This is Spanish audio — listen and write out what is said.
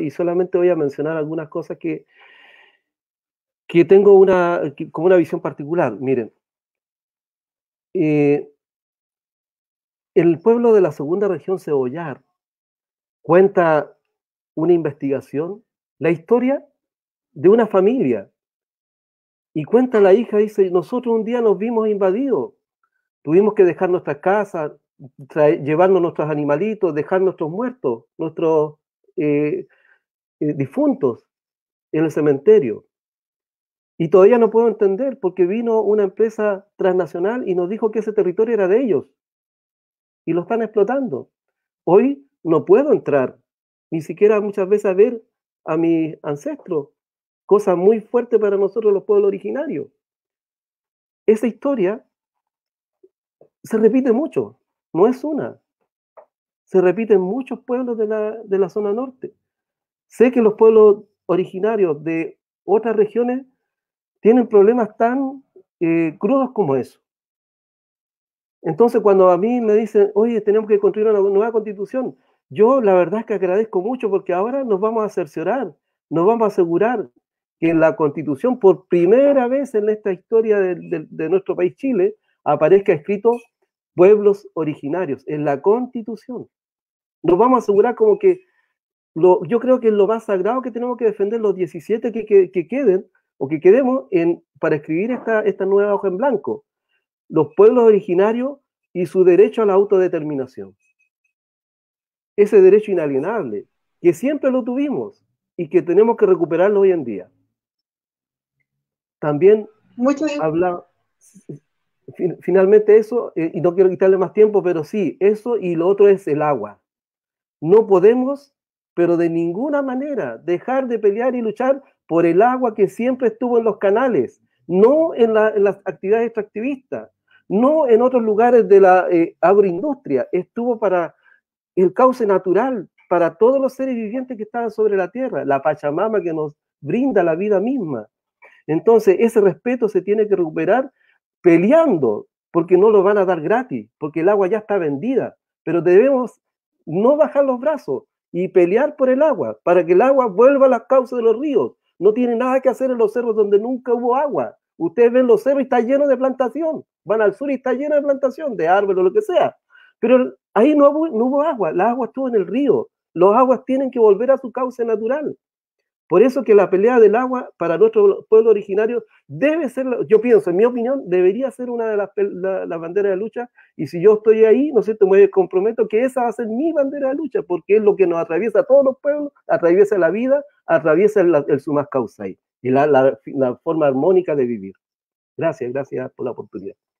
y solamente voy a mencionar algunas cosas que, que tengo una, como una visión particular. Miren, eh, el pueblo de la segunda región cebollar cuenta una investigación, la historia de una familia. Y cuenta la hija, dice, nosotros un día nos vimos invadidos, tuvimos que dejar nuestras casas, llevarnos nuestros animalitos, dejar nuestros muertos, nuestros eh, eh, difuntos en el cementerio. Y todavía no puedo entender porque vino una empresa transnacional y nos dijo que ese territorio era de ellos. Y lo están explotando. Hoy no puedo entrar, ni siquiera muchas veces a ver a mis ancestros. Cosa muy fuerte para nosotros los pueblos originarios. Esa historia se repite mucho, no es una se repite en muchos pueblos de la, zona norte. Sé que los pueblos originarios de otras regiones tienen problemas tan eh, crudos como eso. Entonces, cuando a mí me dicen, oye, tenemos que construir una nueva constitución, yo la verdad es que agradezco mucho porque ahora nos vamos a cerciorar, nos vamos a asegurar que en la constitución, por primera vez en esta historia de nuestro país Chile, aparezca escrito pueblos originarios en la constitución nos vamos a asegurar como que yo creo que es lo más sagrado que tenemos que defender los 17 que, queden o que quedemos en, para escribir esta, nueva hoja en blanco. Los pueblos originarios y su derecho a la autodeterminación. Ese derecho inalienable, que siempre lo tuvimos y que tenemos que recuperarlo hoy en día. También Mucho habla, finalmente eso, eh, y no quiero quitarle más tiempo, pero sí, eso y lo otro es el agua. No podemos, pero de ninguna manera, dejar de pelear y luchar por el agua que siempre estuvo en los canales, no en, las actividades extractivistas, no en otros lugares de la eh, agroindustria, estuvo para el cauce natural, para todos los seres vivientes que estaban sobre la tierra, la Pachamama que nos brinda la vida misma. Entonces, ese respeto se tiene que recuperar peleando, porque no lo van a dar gratis, porque el agua ya está vendida, pero debemos no bajar los brazos y pelear por el agua, para que el agua vuelva a las causas de los ríos. No tiene nada que hacer en los cerros donde nunca hubo agua. Ustedes ven los cerros y está lleno de plantación. Van al sur y está lleno de plantación, de árboles o lo que sea. Pero ahí no hubo, agua, la agua estuvo en el río. Los aguas tienen que volver a su cauce natural. Por eso que la pelea del agua para nuestro pueblo originario debe ser, yo pienso, en mi opinión, debería ser una de las, banderas de lucha. Y si yo estoy ahí, no sé, me comprometo que esa va a ser mi bandera de lucha, porque es lo que nos atraviesa a todos los pueblos, atraviesa la vida, atraviesa el, sumas causa y la forma armónica de vivir. Gracias, gracias por la oportunidad.